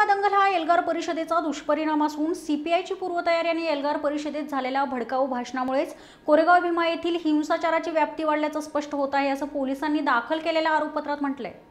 सीमा दंगल हा एल्गार परिषदेचा दुष्परिणाम असून सीपीआयची पूर्वतयारी आणि एल्गार परिषदेत झालेल्या भडकाऊ भाषणामुळेच कोरेगाव भीमा येथील हिंसाचाराची व्याप्ती वाढल्याचं स्पष्ट होत आहे असं पोलिसांनी दाखल केलेल्या आरोपपत्रात म्हटलंय